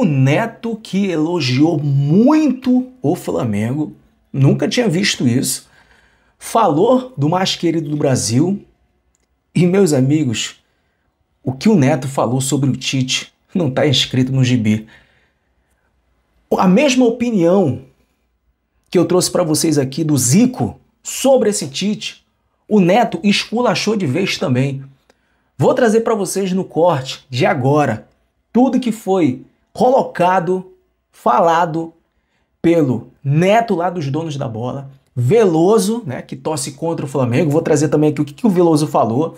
o Neto que elogiou muito o Flamengo, nunca tinha visto isso, falou do mais querido do Brasil. E, meus amigos, o que o Neto falou sobre o Tite não está escrito no gibi. A mesma opinião que eu trouxe para vocês aqui do Zico sobre esse Tite, o Neto esculachou de vez também. Vou trazer para vocês no corte de agora tudo que foi colocado, falado pelo Neto lá dos donos da bola, Veloso, né, que torce contra o Flamengo, vou trazer também aqui o que, que o Veloso falou,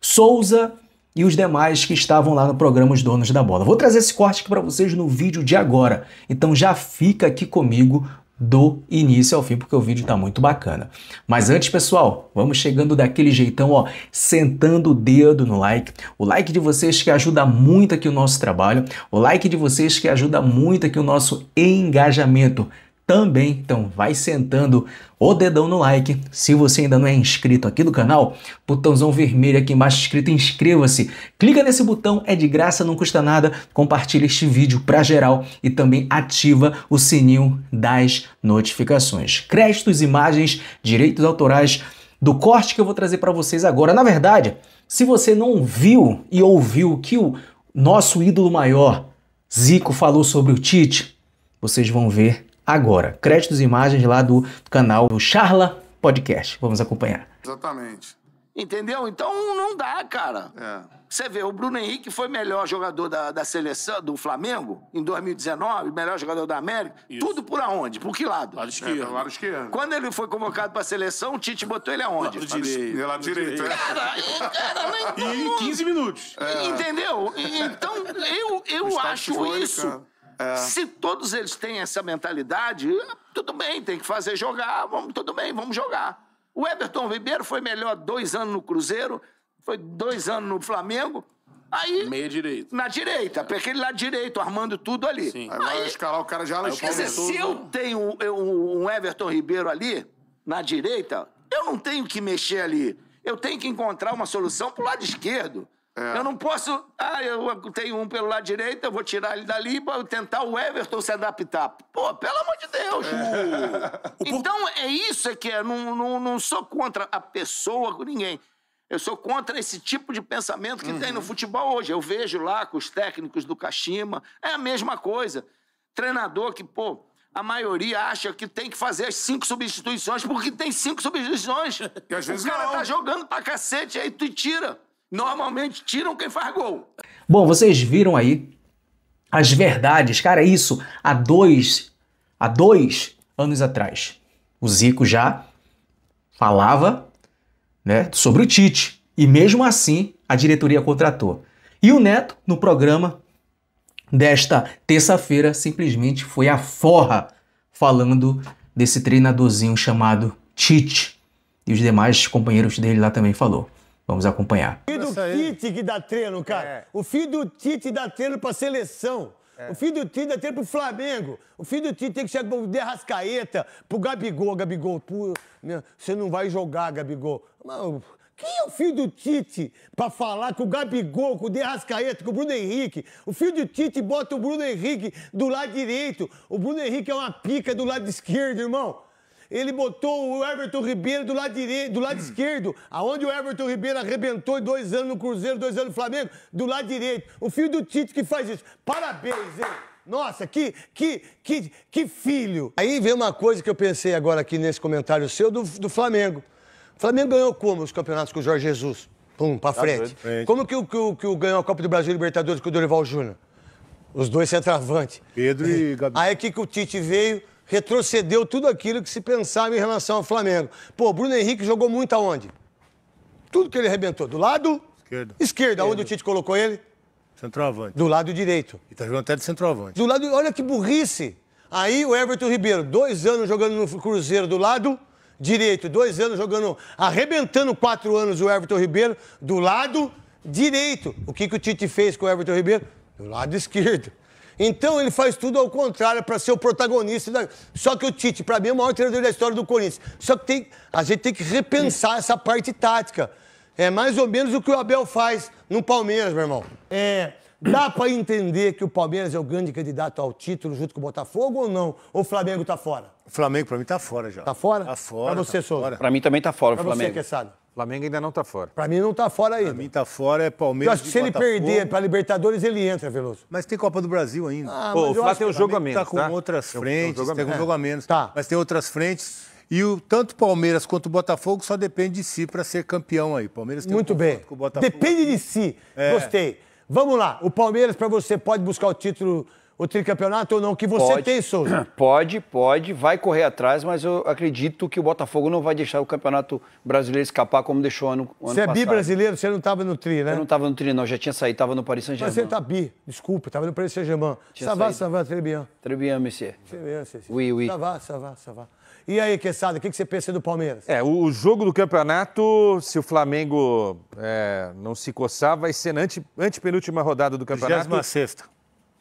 Souza e os demais que estavam lá no programa Os Donos da Bola. Vou trazer esse corte aqui para vocês no vídeo de agora, então já fica aqui comigo do início ao fim, porque o vídeo está muito bacana. Mas antes, pessoal, vamos chegando daquele jeitão, ó, sentando o dedo no like. O like de vocês que ajuda muito aqui o nosso trabalho, o like de vocês que ajuda muito aqui o nosso engajamento também. Então vai sentando o dedão no like. Se você ainda não é inscrito aqui do canal, botãozão vermelho aqui embaixo escrito inscreva-se. Clica nesse botão, é de graça, não custa nada. Compartilha este vídeo para geral e também ativa o sininho das notificações. Créditos, imagens, direitos autorais do corte que eu vou trazer para vocês agora. Na verdade, se você não viu e ouviu que o nosso ídolo maior Zico falou sobre o Tite, vocês vão ver agora. Créditos e imagens lá do canal do Charla Podcast. Vamos acompanhar. Exatamente. Entendeu? Então não dá, cara. É. Você vê, o Bruno Henrique foi melhor jogador da, da seleção, do Flamengo, em 2019, melhor jogador da América. Isso. Tudo por aonde? Por que lado? Lado esquerdo. É, lado esquerdo. Quando ele foi convocado a seleção, o Tite botou ele aonde? Lado direito. Lado, lado direito, é. é. Cara, cara, não, e em 15 minutos. É. Entendeu? Então, eu, eu acho isso. É. Se todos eles têm essa mentalidade, ah, tudo bem, tem que fazer jogar, vamos, tudo bem, vamos jogar. O Everton Ribeiro foi melhor dois anos no Cruzeiro, foi dois anos no Flamengo. Aí. Meia direita. Na direita, é. aquele lado direito, armando tudo ali. Sim. Aí, vai escalar o cara já na Quer dizer, se eu né? tenho eu, um Everton Ribeiro ali, na direita, eu não tenho que mexer ali. Eu tenho que encontrar uma solução pro lado esquerdo. É. Eu não posso. Ah, eu tenho um pelo lado direito, eu vou tirar ele dali vou tentar o Everton se adaptar. Pô, pelo amor de Deus! É. Então é isso é que é. Não, não, não sou contra a pessoa com ninguém. Eu sou contra esse tipo de pensamento que uhum. tem no uhum. futebol hoje. Eu vejo lá com os técnicos do Kashima, é a mesma coisa. Treinador que, pô, a maioria acha que tem que fazer as cinco substituições porque tem cinco substituições. E às vezes o cara não. tá jogando pra cacete, aí tu tira normalmente tiram quem faz gol. Bom, vocês viram aí as verdades, cara, é isso há dois, há dois anos atrás. O Zico já falava né, sobre o Tite e mesmo assim a diretoria contratou. E o Neto, no programa desta terça-feira, simplesmente foi a forra falando desse treinadorzinho chamado Tite. E os demais companheiros dele lá também falou. Vamos acompanhar do Tite que dá treino, cara. É. O filho do Tite dá treino pra seleção. É. O filho do Tite dá treino pro Flamengo. O filho do Tite tem que chegar pro Derrascaeta, pro Gabigol. Gabigol, pro... você não vai jogar, Gabigol. Mas, quem é o filho do Tite pra falar com o Gabigol, com o Derrascaeta, com o Bruno Henrique? O filho do Tite bota o Bruno Henrique do lado direito. O Bruno Henrique é uma pica do lado esquerdo, irmão ele botou o Everton Ribeiro do lado, direito, do lado esquerdo, aonde o Everton Ribeiro arrebentou dois anos no Cruzeiro, dois anos no Flamengo, do lado direito. O filho do Tite que faz isso. Parabéns, hein? Nossa, que, que, que, que filho! Aí vem uma coisa que eu pensei agora aqui nesse comentário seu do, do Flamengo. O Flamengo ganhou como os campeonatos com o Jorge Jesus? Pum, pra tá frente. como que, que, que ganhou a Copa do Brasil e Libertadores com o Dorival Júnior? Os dois centroavante. Pedro e Gabriel. Aí o que, que o Tite veio? retrocedeu tudo aquilo que se pensava em relação ao Flamengo. Pô, Bruno Henrique jogou muito aonde? Tudo que ele arrebentou. Do lado esquerdo. esquerda, onde o Tite colocou ele? Centroavante. Do lado direito. E tá jogando até de centroavante. Do lado. Olha que burrice! Aí o Everton Ribeiro, dois anos jogando no Cruzeiro do lado direito, dois anos jogando, arrebentando quatro anos o Everton Ribeiro do lado direito. O que, que o Tite fez com o Everton Ribeiro? Do lado esquerdo. Então ele faz tudo ao contrário para ser o protagonista. Da... Só que o Tite, para mim, é o maior treinador da história do Corinthians. Só que tem... a gente tem que repensar essa parte tática. É mais ou menos o que o Abel faz no Palmeiras, meu irmão. É, dá para entender que o Palmeiras é o grande candidato ao título junto com o Botafogo ou não? Ou o Flamengo tá fora? O Flamengo, para mim, tá fora já. Tá fora? Tá fora. Para você, tá Souza. Para mim também tá fora pra o Flamengo. Pra você, sabe. Flamengo ainda não está fora. Para mim não está fora ainda. Para mim está fora, é Palmeiras. Eu acho que se ele perder para Libertadores, ele entra, Veloso. Mas tem Copa do Brasil ainda. Ah, Pô, o Flá tem um jogo a tá menos. Está com tá? outras tem frentes, tem um jogo, tem um é. jogo a menos. Tá. Mas tem outras frentes. E o, tanto Palmeiras quanto o Botafogo só depende de si para ser campeão aí. Palmeiras tem Muito um bem. Com o Botafogo. Depende de si. É. Gostei. Vamos lá. O Palmeiras, para você, pode buscar o título o tricampeonato ou não que você pode, tem, Souza? Pode, pode, vai correr atrás, mas eu acredito que o Botafogo não vai deixar o Campeonato Brasileiro escapar como deixou ano, ano você é passado. Você é bi-brasileiro, você não estava no tri, né? Eu não estava no tri, não, já tinha saído, estava no Paris Saint-Germain. Mas você tá bi, desculpa, estava no Paris Saint-Germain. Savá, Savá, ça va, très bien. Très bien, monsieur. Très bien, monsieur. Oui, oui. E aí, Quesada, o que você pensa do Palmeiras? É, o jogo do campeonato, se o Flamengo é, não se coçar, vai ser na ante, antepenúltima rodada do campeonato. 26 sexta.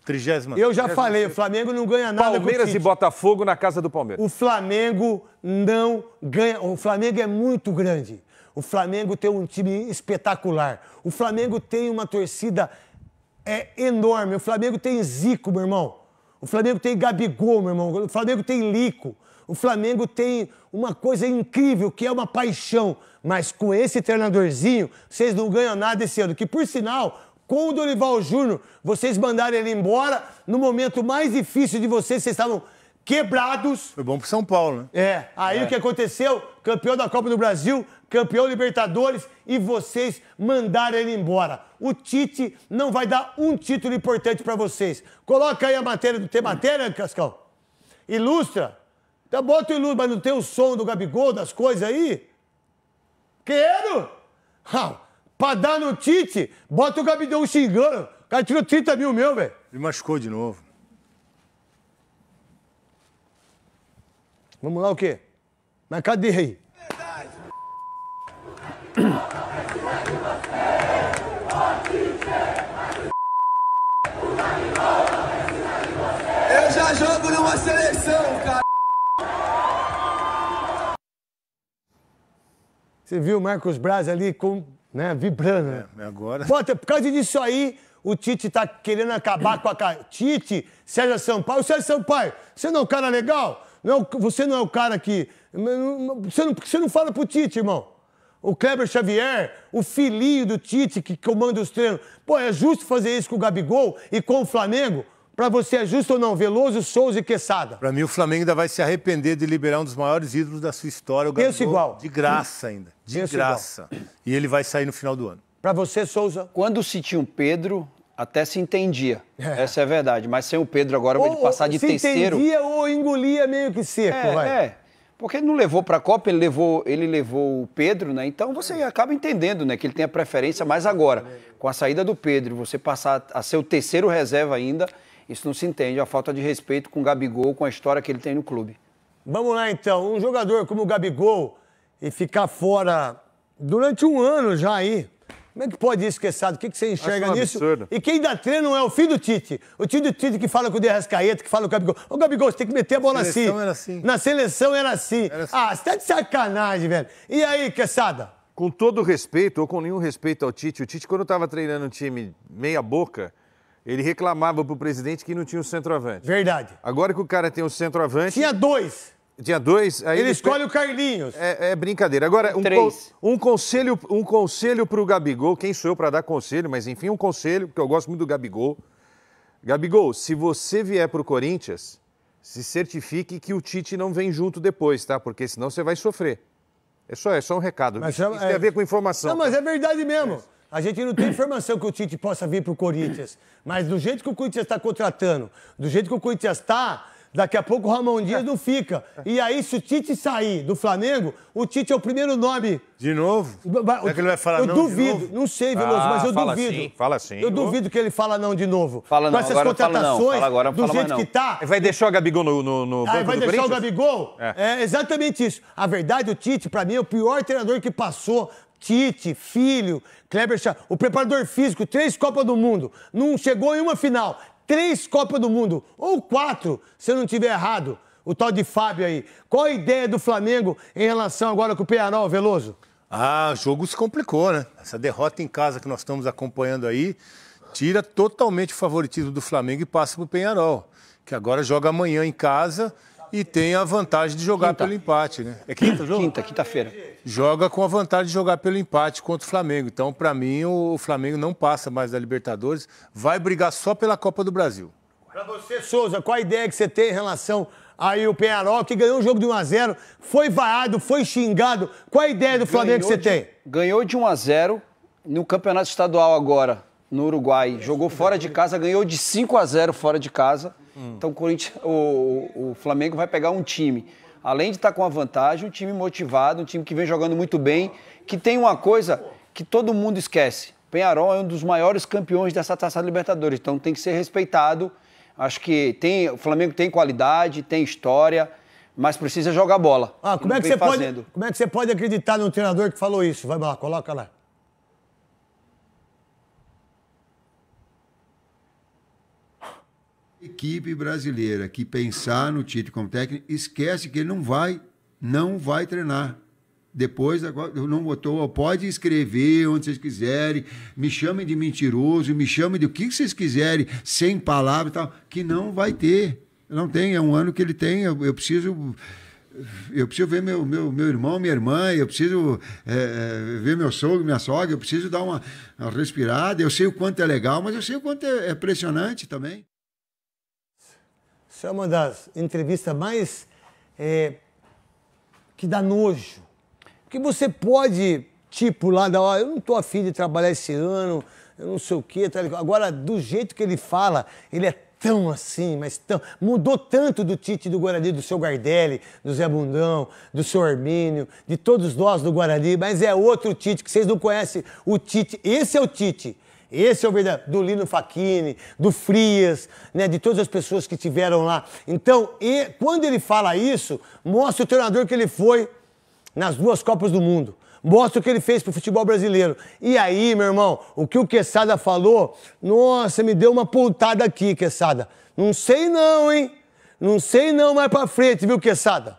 Trigésima. Eu já falei, o Flamengo não ganha nada. Palmeiras e Botafogo na casa do Palmeiras. O Flamengo não ganha. O Flamengo é muito grande. O Flamengo tem um time espetacular. O Flamengo tem uma torcida é, enorme. O Flamengo tem Zico, meu irmão. O Flamengo tem Gabigol, meu irmão. O Flamengo tem Lico. O Flamengo tem uma coisa incrível, que é uma paixão. Mas com esse treinadorzinho, vocês não ganham nada esse ano. Que, por sinal, com o Dorival Júnior, vocês mandaram ele embora no momento mais difícil de vocês, vocês estavam quebrados. Foi bom pro São Paulo, né? É. Aí é. o que aconteceu? Campeão da Copa do Brasil, campeão Libertadores e vocês mandaram ele embora. O Tite não vai dar um título importante para vocês. Coloca aí a matéria do tem matéria, Cascão. Ilustra. Tá bota o ilustra, mas não tem o som do Gabigol, das coisas aí? Quero? Ah, Pra dar no Tite, bota o Gabigol xingando. O cara tirou 30 mil meu, velho. Ele machucou de novo. Vamos lá o quê? Mas cadê aí? Eu já jogo numa seleção, cara. Você viu o Marcos Braz ali com né? Vibrando. É, agora. Bota, por causa disso aí, o Tite tá querendo acabar com a cara. Tite, Sérgio Sampaio. Sérgio Sampaio, você não é um cara legal? Não, é você não é o cara que. Você não, você não fala pro Tite, irmão. O Kleber Xavier, o filhinho do Tite que comanda os treinos. Pô, é justo fazer isso com o Gabigol e com o Flamengo? Para você é justo ou não? Veloso, Souza e Quesada. Para mim, o Flamengo ainda vai se arrepender de liberar um dos maiores ídolos da sua história. O Penso igual. De graça ainda. De Penso graça. Igual. E ele vai sair no final do ano. Para você, Souza? Quando se tinha o Pedro, até se entendia. É. Essa é a verdade. Mas sem o Pedro agora, ou, ele passar de se terceiro. Se entendia ou engolia meio que seco, é, vai. É. Porque ele não levou para a Copa, ele levou, ele levou o Pedro, né? Então você é. acaba entendendo, né, que ele tem a preferência, mas agora, com a saída do Pedro, você passar a ser o terceiro reserva ainda, isso não se entende, é a falta de respeito com o Gabigol, com a história que ele tem no clube. Vamos lá então, um jogador como o Gabigol e ficar fora durante um ano já aí. Como é que pode isso, Queçado? O que, você enxerga um nisso? Absurdo. E quem dá treino é o filho do Tite. O tio do Tite que fala com o De Rascaeta, que fala com o Gabigol. Ô, Gabigol, você tem que meter a bola assim. Na seleção era assim. Na seleção era assim. Era assim. Ah, você tá de sacanagem, velho. E aí, Queçada? Com todo respeito, ou com nenhum respeito ao Tite, o Tite, quando eu tava treinando um time meia boca, ele reclamava pro presidente que não tinha um centroavante. Verdade. Agora que o cara tem um centroavante. Tinha dois. Tinha dois. Aí ele, ele escolhe o Carlinhos. É, é brincadeira. Agora, um, Três. Con... um conselho um conselho pro Gabigol. Quem sou eu para dar conselho? Mas enfim, um conselho, porque eu gosto muito do Gabigol. Gabigol, se você vier pro Corinthians, se certifique que o Tite não vem junto depois, tá? Porque senão você vai sofrer. É só, é só um recado. Mas, Isso é... tem a ver com informação. Não, mas é verdade mesmo. É. A gente não tem informação que o Tite possa vir para o Corinthians. Mas do jeito que o Corinthians está contratando, do jeito que o Corinthians está, daqui a pouco o Ramon Dias não fica. E aí, se o Tite sair do Flamengo, o Tite é o primeiro nome. De novo? Será é que ele vai falar eu não duvido, não sei, Veloso, ah, mas eu fala duvido. Assim, fala assim. Eu duvido que ele fala não de novo. Fala não, Com essas agora contratações, fala não, fala agora, do jeito que está, vai deixar o Gabigol no, no, no ah, banco vai deixar o Gabigol? É. é. exatamente isso. A verdade, o Tite, para mim, é o pior treinador que passou Tite, Filho, Kleber o preparador físico, três Copas do Mundo, não chegou em uma final, três Copas do Mundo, ou quatro, se eu não tiver errado, o tal de Fábio aí. Qual a ideia do Flamengo em relação agora com o Penharol, Veloso? Ah, o jogo se complicou, né? Essa derrota em casa que nós estamos acompanhando aí tira totalmente o favoritismo do Flamengo e passa para o Penharol, que agora joga amanhã em casa e tem a vantagem de jogar quinta. pelo empate, né? É quinta jogo? Quinta, quinta-feira. Joga com a vantagem de jogar pelo empate contra o Flamengo. Então, para mim, o Flamengo não passa mais da Libertadores, vai brigar só pela Copa do Brasil. Para você, Souza, qual a ideia que você tem em relação aí o Penharol, que ganhou o jogo de 1x0, foi vaiado, foi xingado. Qual a ideia do Flamengo ganhou que você de, tem? Ganhou de 1x0 no Campeonato Estadual agora, no Uruguai. Jogou fora de casa, ganhou de 5 a 0 fora de casa. Hum. Então o, o, o Flamengo vai pegar um time além de estar com a vantagem, um time motivado, um time que vem jogando muito bem, que tem uma coisa que todo mundo esquece. Penharol é um dos maiores campeões dessa Taça Libertadores, então tem que ser respeitado. Acho que tem, o Flamengo tem qualidade, tem história, mas precisa jogar bola. Ah, como é que você pode? Como é que você pode acreditar num treinador que falou isso? Vai lá, coloca lá. equipe brasileira que pensar no Tite como técnico, esquece que ele não vai, não vai treinar. Depois, agora, não botou, pode escrever onde vocês quiserem, me chamem de mentiroso, me chamem de o que vocês quiserem, sem palavras e tal, que não vai ter. Não tem, é um ano que ele tem, eu, eu preciso eu preciso ver meu, meu, meu irmão, minha irmã, eu preciso é, é ver meu sogro, minha sogra, eu preciso dar uma, uma, respirada. Eu sei o quanto é legal, mas eu sei o quanto é, é pressionante também. Isso é uma das entrevistas mais é, que dá nojo. Porque você pode, tipo, lá da hora, eu não tô afim de trabalhar esse ano, eu não sei o quê. Tal. Tá Agora, do jeito que ele fala, ele é tão assim, mas tão. Mudou tanto do Tite do Guarani, do seu Gardelli, do Zé Bundão, do seu Armínio, de todos nós do Guarani, mas é outro Tite que vocês não conhecem. O Tite, esse é o Tite esse é o verdadeiro, do Lino Facchini, do Frias, né, de todas as pessoas que tiveram lá. Então, e, quando ele fala isso, mostra o treinador que ele foi nas duas Copas do Mundo. Mostra o que ele fez pro futebol brasileiro. E aí, meu irmão, o que o Quesada falou, nossa, me deu uma pontada aqui, Quesada. Não sei não, hein? Não sei não mais pra frente, viu, Quesada?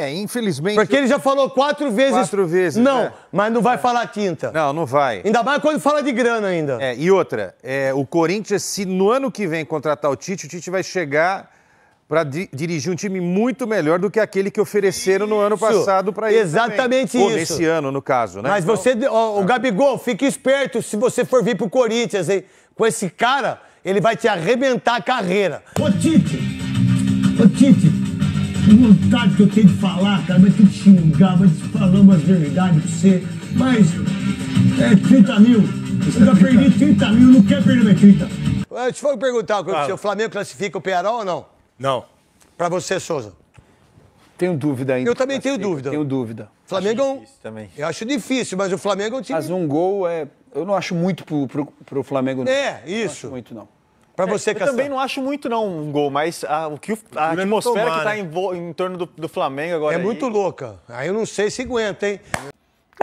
É, infelizmente. Porque ele já falou quatro vezes. Quatro vezes. Não, é. mas não vai é. falar tinta. Não, não vai. Ainda mais quando fala de grana ainda. É, e outra, é, o Corinthians, se no ano que vem contratar o Tite, o Tite vai chegar para di dirigir um time muito melhor do que aquele que ofereceram isso. no ano passado para ele. Exatamente também. isso. Ou nesse ano, no caso, né? Mas então, você, ó, o tá. Gabigol, fique esperto se você for vir pro Corinthians, hein? Com esse cara, ele vai te arrebentar a carreira. Ô, Tite! Ô, Tite! vontade que eu tenho de falar, cara, mas tem que xingar, mas falar umas verdades pra você. Mas é 30 mil. Eu já perdi 30 mil, não quer perder mais 30. Deixa eu perguntar, ah. se o Flamengo classifica o Penharol ou não? Não. Pra você, Souza? Tenho dúvida ainda. Eu também tenho dúvida. Tenho dúvida. Flamengo é acho difícil, também. Eu acho difícil, mas o Flamengo é um time... Mas um gol é... Eu não acho muito pro, pro, pro Flamengo, não. É, isso. Não acho muito, não. Para é, você, Eu também não acho muito não um gol, mas a, o que, a atmosfera tomar, que está né? em, em, torno do, do, Flamengo agora... É aí... muito louca. Aí eu não sei se aguenta, hein?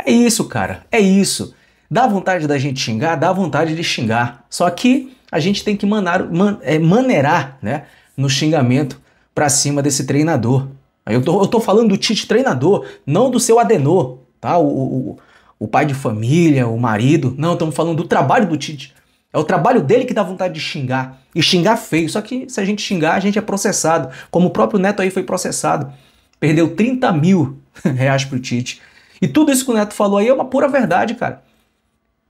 É isso, cara. É isso. Dá vontade da gente xingar? Dá vontade de xingar. Só que a gente tem que manar, man, é, maneirar né, no xingamento para cima desse treinador. Eu tô, eu tô falando do Tite treinador, não do seu Adenor, tá? O, o, o pai de família, o marido. Não, estamos falando do trabalho do Tite. É o trabalho dele que dá vontade de xingar. E xingar feio. Só que se a gente xingar, a gente é processado. Como o próprio Neto aí foi processado. Perdeu 30 mil reais pro Tite. E tudo isso que o Neto falou aí é uma pura verdade, cara.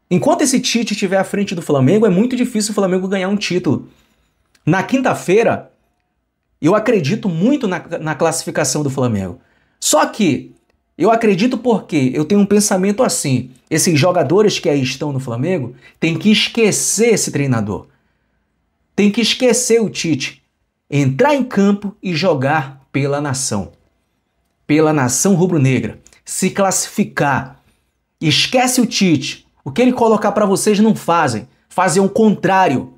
Enquanto esse Tite estiver à frente do Flamengo, é muito difícil o Flamengo ganhar um título. Na quinta-feira, eu acredito muito na, na classificação do Flamengo. Só que eu acredito porque eu tenho um pensamento assim: esses jogadores que aí estão no Flamengo têm que esquecer esse treinador. Tem que esquecer o Tite, entrar em campo e jogar pela nação. Pela nação rubro-negra, se classificar. Esquece o Tite. O que ele colocar para vocês não fazem, fazem o contrário.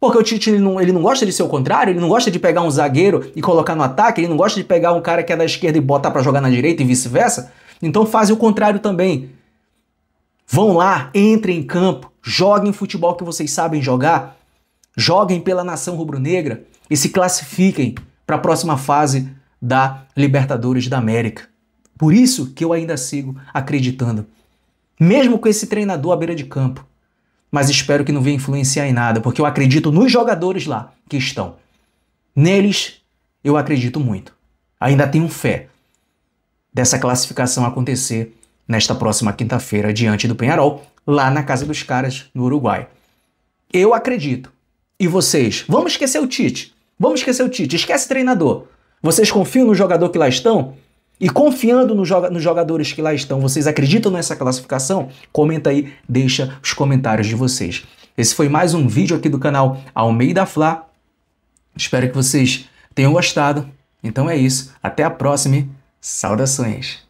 Porque o Tite ele não, ele não gosta de ser o contrário, ele não gosta de pegar um zagueiro e colocar no ataque, ele não gosta de pegar um cara que é da esquerda e botar para jogar na direita e vice-versa. Então fazem o contrário também. Vão lá, entrem em campo, joguem futebol que vocês sabem jogar, joguem pela nação rubro-negra e se classifiquem para a próxima fase da Libertadores da América. Por isso que eu ainda sigo acreditando. Mesmo com esse treinador à beira de campo, mas espero que não venha influenciar em nada, porque eu acredito nos jogadores lá que estão. Neles, eu acredito muito. Ainda tenho fé dessa classificação acontecer nesta próxima quinta-feira diante do Penharol, lá na casa dos caras no Uruguai. Eu acredito. E vocês? Vamos esquecer o Tite. Vamos esquecer o Tite. Esquece treinador. Vocês confiam no jogador que lá estão? E confiando no joga nos jogadores que lá estão, vocês acreditam nessa classificação? Comenta aí, deixa os comentários de vocês. Esse foi mais um vídeo aqui do canal Almeida Fla. Espero que vocês tenham gostado. Então é isso. Até a próxima. Saudações.